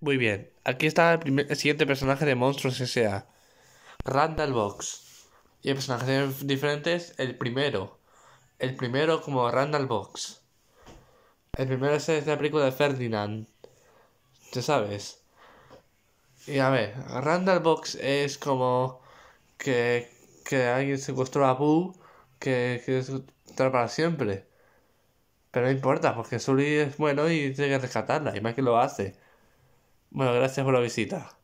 Muy bien, aquí está el, siguiente personaje de Monstruos S.A. Randall Box. Y personaje personajes diferentes. El primero. El primero como Randall Box. El primero es la película de Ferdinand. Ya sabes. Y a ver, Randall Box es como que, que alguien secuestró a Boo, que, que para siempre. Pero no importa, porque Sully es bueno y tiene que rescatarla, y más que lo hace. Bueno, gracias por la visita.